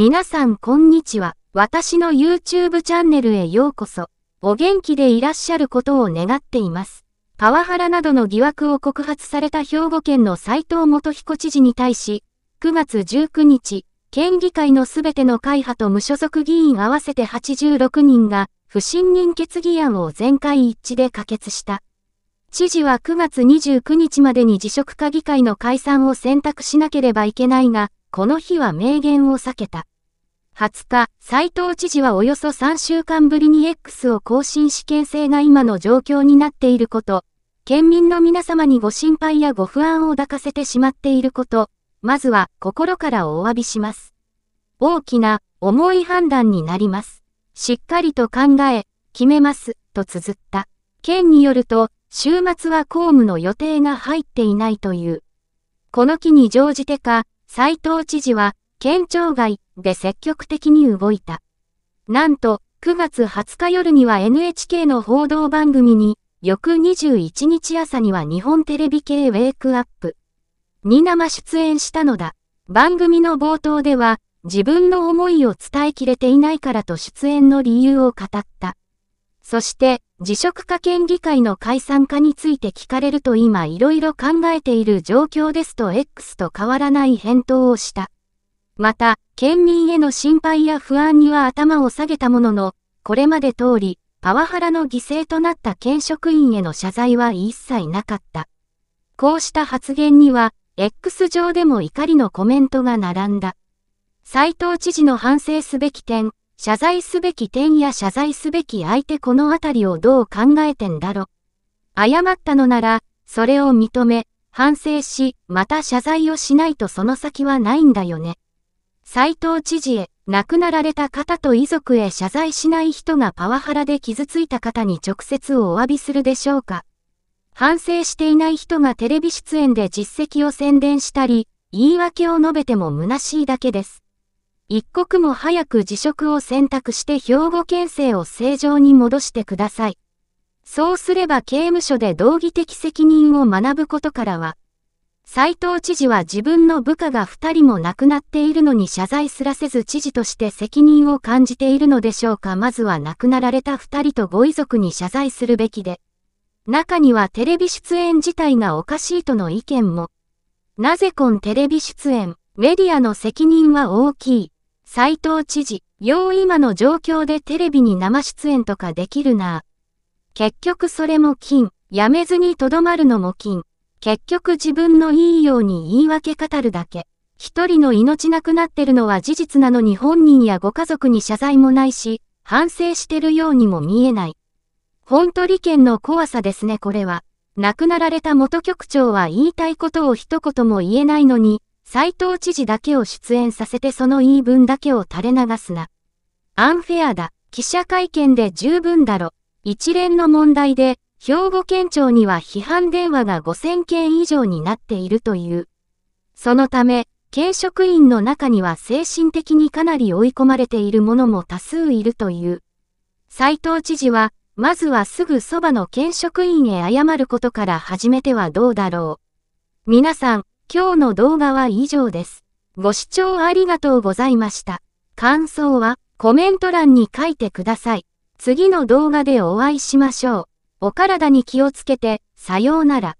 皆さんこんにちは。私の YouTube チャンネルへようこそ。お元気でいらっしゃることを願っています。パワハラなどの疑惑を告発された兵庫県の斉藤元彦知事に対し、9月19日、県議会のすべての会派と無所属議員合わせて86人が、不信任決議案を全会一致で可決した。知事は9月29日までに辞職か議会の解散を選択しなければいけないが、この日は明言を避けた。20日、斉藤知事はおよそ3週間ぶりに X を更新し験勢が今の状況になっていること、県民の皆様にご心配やご不安を抱かせてしまっていること、まずは心からお詫びします。大きな重い判断になります。しっかりと考え、決めます、と綴った。県によると、週末は公務の予定が入っていないという。この機に乗じてか、斎藤知事は、県庁外で積極的に動いた。なんと、9月20日夜には NHK の報道番組に、翌21日朝には日本テレビ系ウェイクアップに生出演したのだ。番組の冒頭では、自分の思いを伝えきれていないからと出演の理由を語った。そして、辞職化県議会の解散化について聞かれると今いろいろ考えている状況ですと X と変わらない返答をした。また、県民への心配や不安には頭を下げたものの、これまで通り、パワハラの犠牲となった県職員への謝罪は一切なかった。こうした発言には、X 上でも怒りのコメントが並んだ。斉藤知事の反省すべき点、謝罪すべき点や謝罪すべき相手このあたりをどう考えてんだろ。謝ったのなら、それを認め、反省し、また謝罪をしないとその先はないんだよね。斎藤知事へ、亡くなられた方と遺族へ謝罪しない人がパワハラで傷ついた方に直接お詫びするでしょうか。反省していない人がテレビ出演で実績を宣伝したり、言い訳を述べても虚しいだけです。一刻も早く辞職を選択して兵庫県政を正常に戻してください。そうすれば刑務所で道義的責任を学ぶことからは、斉藤知事は自分の部下が2人も亡くなっているのに謝罪すらせず知事として責任を感じているのでしょうかまずは亡くなられた2人とご遺族に謝罪するべきで。中にはテレビ出演自体がおかしいとの意見も。なぜ今テレビ出演、メディアの責任は大きい。斎藤知事、よう今の状況でテレビに生出演とかできるな。結局それも金、やめずにとどまるのも金。結局自分のいいように言い訳語るだけ。一人の命なくなってるのは事実なのに本人やご家族に謝罪もないし、反省してるようにも見えない。本当利権の怖さですねこれは。亡くなられた元局長は言いたいことを一言も言えないのに、斎藤知事だけを出演させてその言い分だけを垂れ流すな。アンフェアだ、記者会見で十分だろ。一連の問題で、兵庫県庁には批判電話が5000件以上になっているという。そのため、県職員の中には精神的にかなり追い込まれている者も多数いるという。斎藤知事は、まずはすぐそばの県職員へ謝ることから始めてはどうだろう。皆さん、今日の動画は以上です。ご視聴ありがとうございました。感想はコメント欄に書いてください。次の動画でお会いしましょう。お体に気をつけて、さようなら。